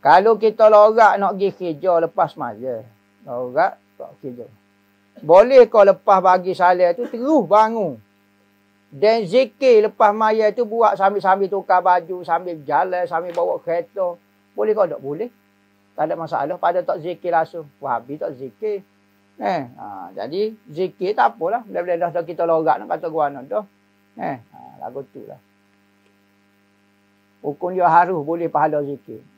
Kalau kita lorak nak pergi kerja lepas maghrib. Lorak nak kerja. Boleh kau lepas bagi salat tu terus bangun. Dan zikir lepas maya tu buat sambil-sambil tukar baju, sambil jalan, sambil bawa kereta. Boleh kau tak? Boleh. Tak ada masalah pada tak zikir langsung. Wahabi tak zikir. Eh, ha, jadi zikir tak apalah. Bila-bila dah, dah kita lorak nak kata gua nak dah. Eh, ha, lagu tu lah. Hukum dia ya harus boleh pahala zikir.